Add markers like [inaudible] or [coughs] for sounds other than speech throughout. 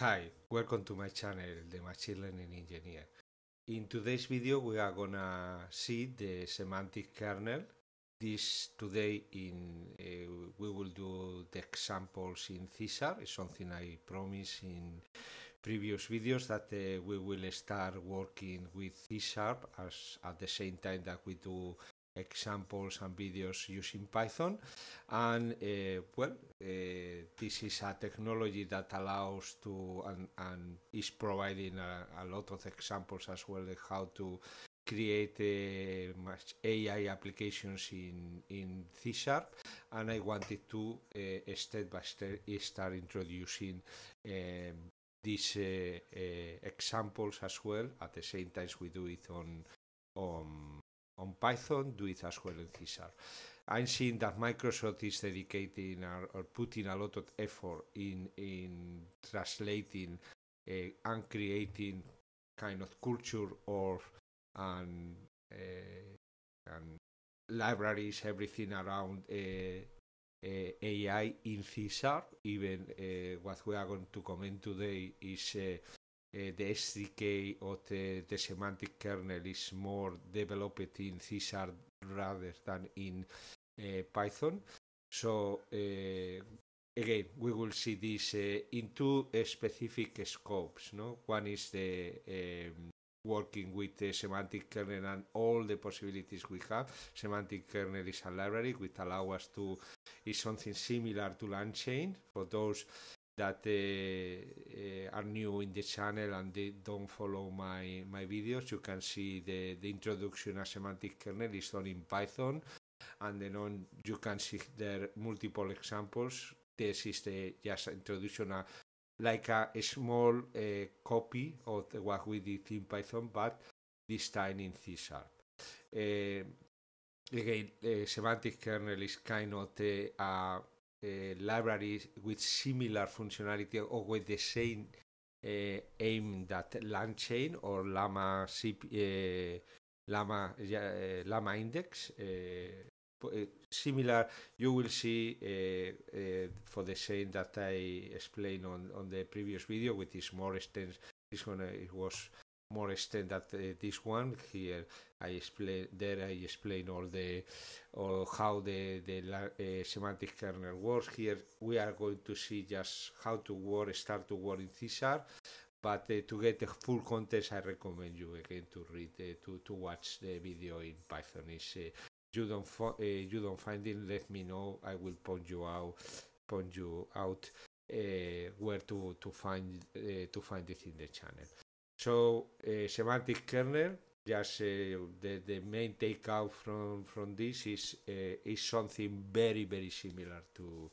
Hi, welcome to my channel, the Machine Learning Engineer. In today's video we are gonna see the semantic kernel. This today in uh, we will do the examples in C#. it's something I promised in previous videos that uh, we will start working with C Sharp as at the same time that we do examples and videos using Python. And uh, well, uh, this is a technology that allows to and, and is providing a, a, lot of examples as well how to create uh, AI applications in, in C Sharp. And I wanted to uh, step by step start introducing um, these uh, uh, examples as well at the same time we do it on on on Python, do it as well in C I'm seeing that Microsoft is dedicating or, putting a lot of effort in in translating eh, and creating kind of culture or and eh, and libraries, everything around eh, AI in C Even what we are going to comment today is the eh, SDK or the, the semantic kernel is more developed in C sharp rather than in eh, Python. So eh, again, we will see this in two specific scopes. No, one is the um, working with the semantic kernel and all the possibilities we have. Semantic kernel is a library which allows us to is something similar to LangChain for those that uh, eh, are new in the channel and they don't follow my, my videos, you can see the, the introduction a semantic kernel is done in Python and then on you can see there multiple examples. This is the just introduction a, like a, small eh, copy of what we did in Python, but this time in C sharp. Eh, again, semantic kernel is kind of the uh, Uh, libraries with similar functionality or with the same uh, aim that LangChain or Llama CP, uh, Llama Llama Index similar you will see uh, uh, for the same that I explained on, on the previous video which is more extensive this one uh, it was more extended than this one here I explain there. I explain all the all how the the uh, semantic kernel works. Here we are going to see just how to work, start to work in C But uh, to get the full context, I recommend you again to read uh, to to watch the video in Python. Is you don't you don't find it? Let me know. I will point you out point you out where to to find to find it in the channel. So semantic kernel just the, the main takeout from from this is eh, is something very very similar to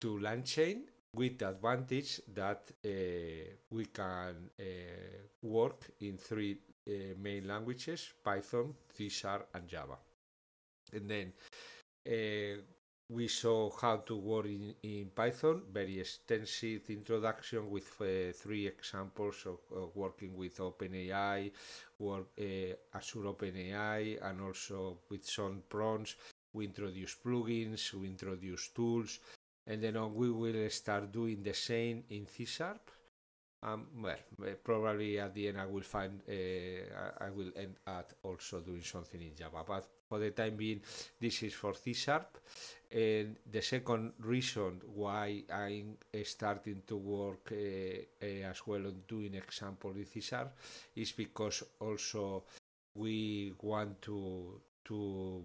to land chain with the advantage that eh, we can eh, work in three main languages python c sharp and java and then uh, we saw how to work in, in Python, very extensive introduction with uh, three examples of, of, working with OpenAI, work, uh, Azure OpenAI, and also with some prompts. We introduce plugins, we introduce tools, and then on we will start doing the same in C Sharp. Um, well, uh, probably at the end I will find uh, I will end at also doing something in Java, but for the time being, this is for C sharp. And the second reason why I'm starting to work uh, uh as well on doing example with C sharp is because also we want to to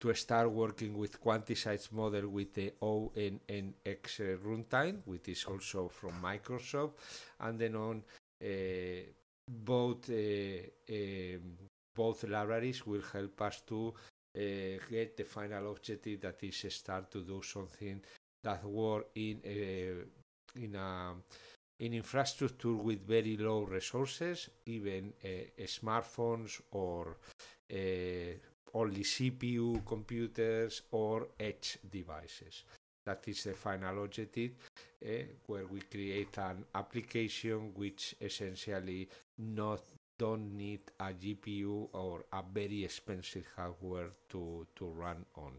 to start working with quantized model with the ONNX uh, runtime, which is also from Microsoft, and then on uh, both uh, um, both libraries will help us to eh, get the final objective that is start to do something that work in eh, in a um, in infrastructure with very low resources, even eh, smartphones or only CPU computers or edge devices. That is the final objective, where we create an application which essentially not don't need a GPU or a very expensive hardware to, to run on.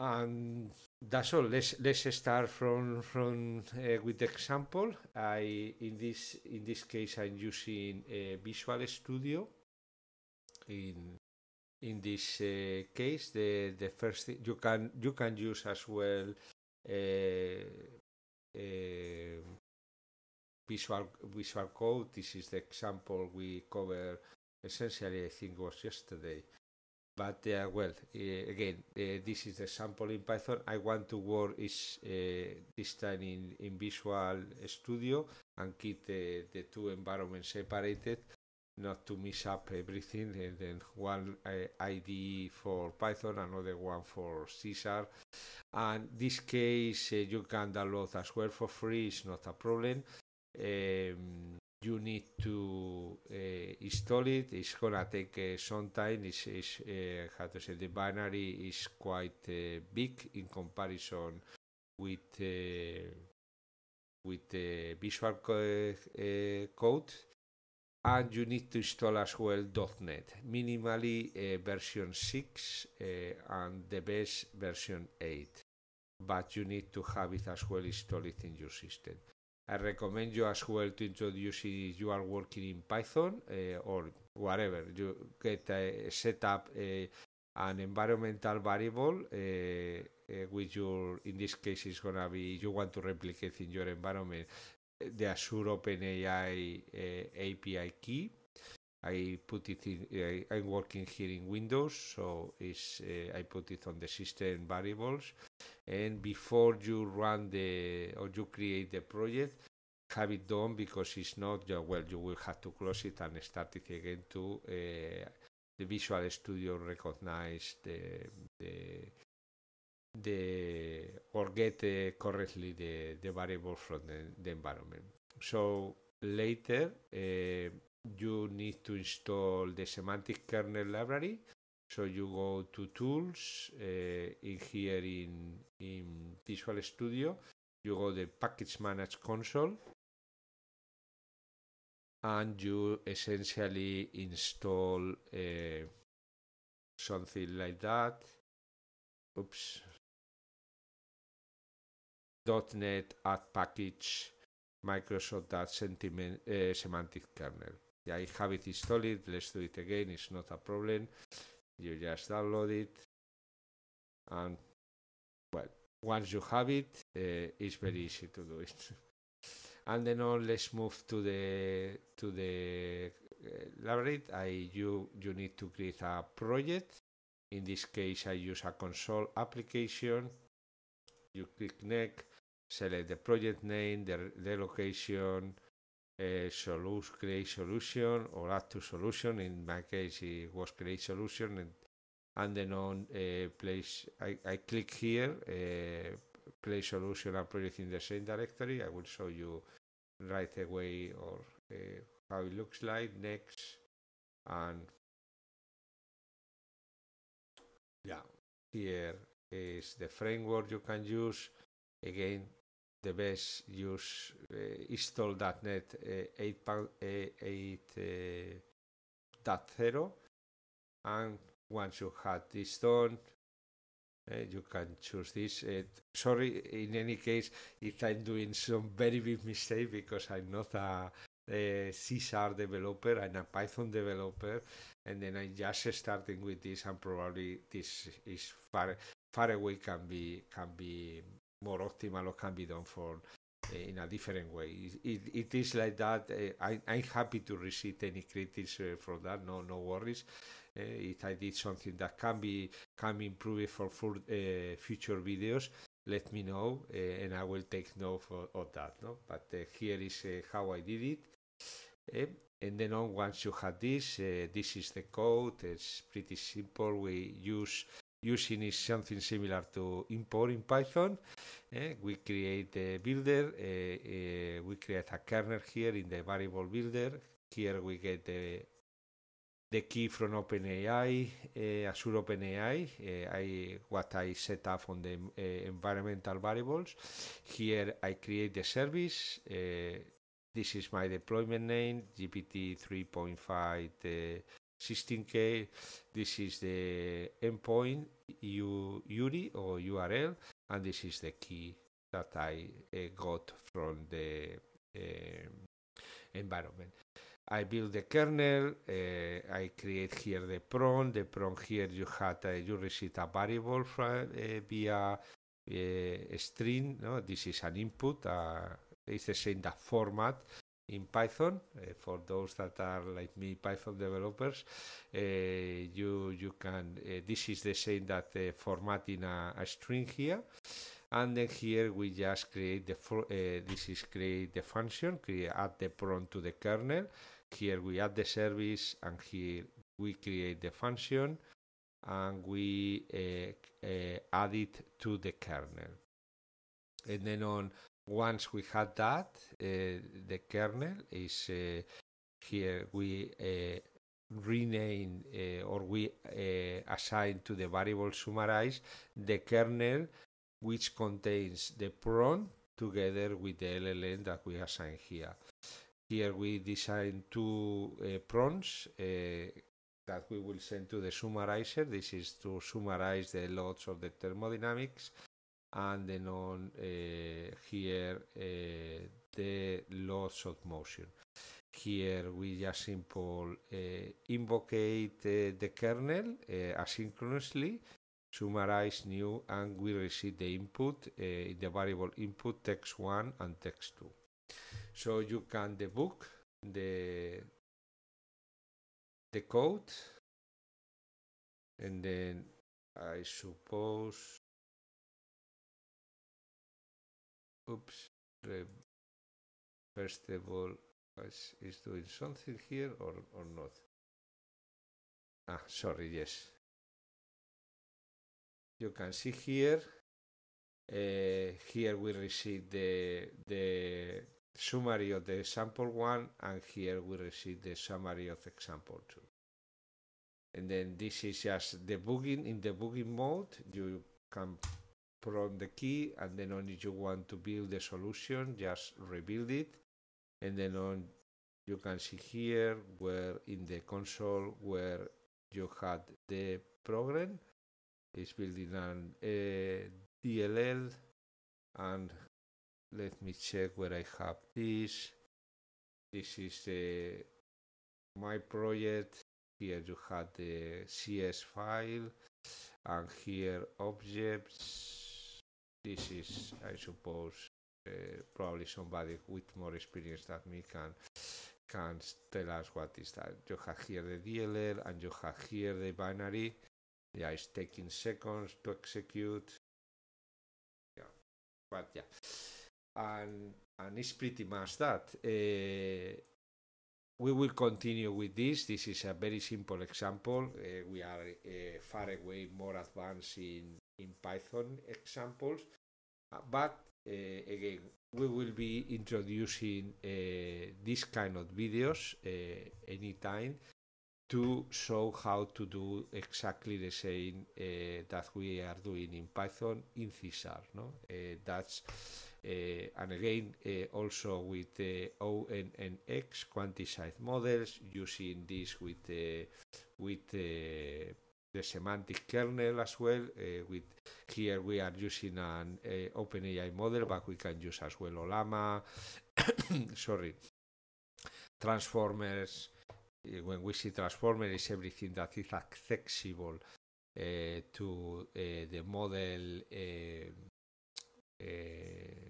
And that's all. Let's let's start from from uh, with the example. I in this in this case I'm using uh, Visual Studio. In in this uh, case, the the first thing you can you can use as well uh, uh visual visual code. This is the example we covered essentially. I think was yesterday. But uh, well, uh, again, uh, this is the sample in Python. I want to work is uh, this time in, in Visual Studio and keep the, the two environments separated, not to mess up everything. And then one uh, ID for Python, another one for C And this case uh, you can download as well for free. It's not a problem. Um, you need to uh, install it. It's gonna take uh, some time. It's, it's uh, how to say the binary is quite uh, big in comparison with uh, with the uh, Visual co Code, and you need to install as well .NET, minimally version six and the best version eight. But you need to have it as well installed in your system. I recommend you as well to introduce if you are working in Python eh, or whatever. You get set up eh, an environmental variable uh, which your, in this case, is going to be you want to replicate in your environment the Azure OpenAI API key. I put it in, I'm working here in Windows, so I put it on the system variables and before you run the or you create the project have it done because it's not well you will have to close it and start it again to uh, the visual studio recognize the the the or get uh, correctly the the variable from the, the environment so later uh, you need to install the semantic kernel library so you go to tools uh, in here in, in Visual Studio, you go the package manage console and you essentially install uh, something like that. Oops. .NET add package Microsoft that sentiment, uh, semantic kernel. Yeah, I have it installed. Let's do it again. It's not a problem you just download it and well once you have it uh, it's very easy to do it [laughs] and then all oh, let's move to the to the uh, i you you need to create a project in this case i use a console application you click next select the project name the, the location uh, create solution or add to solution. In my case, it was create solution and, and then on uh, place, I, I click here, uh, play solution and project in the same directory. I will show you right away or uh, how it looks like next and yeah, here is the framework you can use. Again, the best use uh, eh, install.NET uh, eh, 8.0 uh, eh, and once you have this done you can choose this sorry in any case if I'm doing some very big mistake because I'm not a C sharp developer and a Python developer and then I'm just starting with this and probably this is far far away can be can be more optimal or can be done for eh, in a different way. It, it is like that. Uh, I, I'm happy to receive any critics uh, for that. No, no worries. Uh, if I did something that can be can be improved for full, future videos, let me know, and I will take note of, of that. No, but here is how I did it. and then on, once you have this, this is the code. It's pretty simple. We use using is something similar to import in Python. Eh? We create a builder, uh, uh, we create a kernel here in the variable builder. Here we get the, the key from OpenAI, uh, Azure OpenAI, I, what I set up on the environmental variables. Here I create the service. this is my deployment name, GPT 3.5 16K, this is the endpoint URI or URL, and this is the key that I uh, got from the uh, environment. I build the kernel, uh, I create here the prompt, the prompt here you had, uh, you receive a variable from, via a string, no? this is an input, uh, it's the same that format, in Python. Uh, for those that are like me, Python developers, uh, you you can. Uh, this is the same that uh, formatting a, a, string here, and then here we just create the. Uh, this is create the function. Create add the prompt to the kernel. Here we add the service, and here we create the function, and we uh, add it to the kernel. And then on once we had that, uh, the kernel is uh, here we uh, rename or we assign to the variable summarize the kernel which contains the prompt together with the LLN that we assign here. Here we design two uh, uh, that we will send to the summarizer. This is to summarize the lots of the thermodynamics and then on eh, here eh, the lots of motion. Here we just simple eh, invoke the kernel asynchronously summarize new and we receive the input uh, in the variable input text 1 and text 2 so you can debug the the code and then i suppose oops the all, is, is doing something here or, or not ah sorry yes you can see here uh, here we receive the the summary of the sample one and here we receive the summary of example two and then this is just debugging in the debugging mode you can put on the key and then only you want to build the solution just rebuild it and then on you can see here where in the console where you had the program is building an DLL and let me check where I have this this is the my project here you had the CS file and here objects this is, I suppose, uh, probably somebody with more experience than me can can tell us what is that. You have here the DLL and you have here the binary. Yeah, it's taking seconds to execute. Yeah, but yeah, and and it's pretty much that. Uh, we will continue with this. This is a very simple example. Uh, we are uh, far away more advanced in, in Python examples. Uh, but uh, again, we will be introducing uh, this kind of videos anytime to show how to do exactly the same uh, that we are doing in Python in C No? Uh, that's uh, and again also with the ONNX quantized models using this with with the semantic kernel as well. Uh, with here we are using an uh, OpenAI model, but we can use as well Olama. [coughs] sorry, transformers. Eh, when we see transformers, is everything that is accessible uh, to uh, the model. Uh, uh,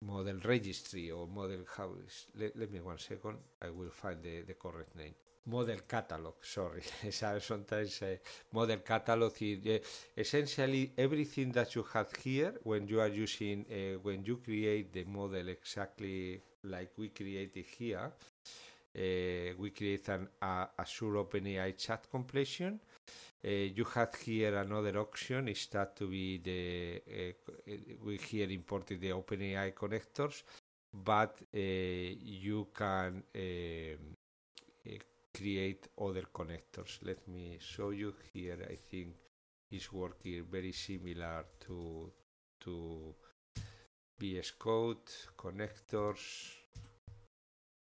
model registry or model house. Let, let me one second. I will find the, the correct name model catalog, sorry, [laughs] sometimes eh, model catalog is eh, essentially everything that you have here when you are using, eh, when you create the model exactly like we created here, we create an Azure OpenAI chat completion. you have here another option is that to be the, we here imported the OpenAI connectors, but you can create other connectors. Let me show you here. I think is working very similar to to VS Code connectors.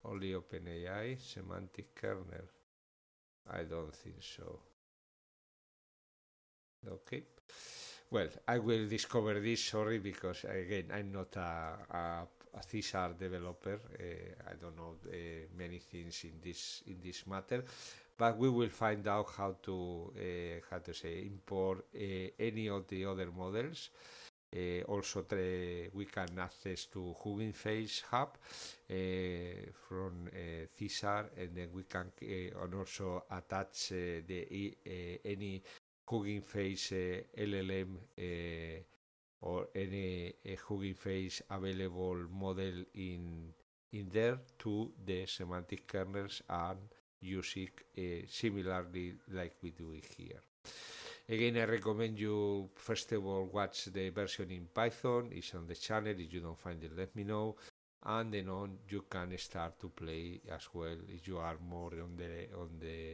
Only OpenAI semantic kernel. I don't think so. Okay. Well, I will discover this. Sorry, because again, I'm not a, a a sharp developer. Uh, I don't know uh, many things in this in this matter, but we will find out how to uh, how to say import any of the other models. Uh, also, we can access to Hugging Face Hub uh, from uh, and then we can and also attach the any Hugging Face LLM or any Hugging Face available model in in there to the semantic kernels and use it uh, similarly like we do here. Again, I recommend you first of all watch the version in Python. It's on the channel. If you don't find it, let me know. And then on, you can start to play as well if you are more on the on the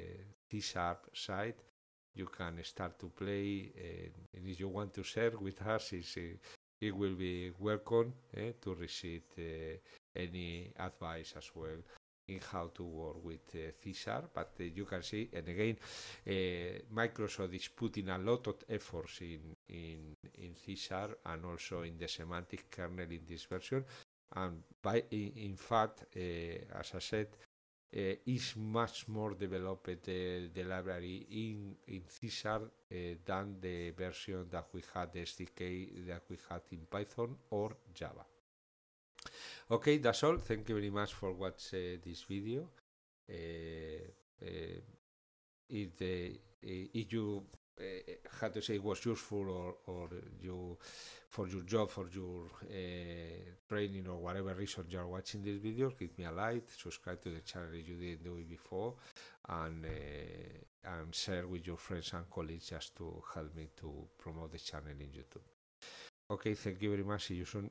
C sharp side you can start to play. Eh, and if you want to share with us, it's, eh, it will be welcome eh, to receive eh, any advice as well in how to work with uh, But uh, you can see, and again, uh, Microsoft is putting a lot of efforts in in in C and also in the semantic kernel in this version. And by in, in fact, as I said, Eh, is much more developed eh, the library in in C sharp eh, than the version that we had the SDK that we had in Python or Java. Okay, that's all. Thank you very much for watching this video. if the if you how eh, to say was useful or, or you for your job for your uh, training or whatever reason you are watching this video give me a like subscribe to the channel if you didn't do it before and uh, and share with your friends and colleagues just to help me to promote the channel in youtube okay thank you very much see you soon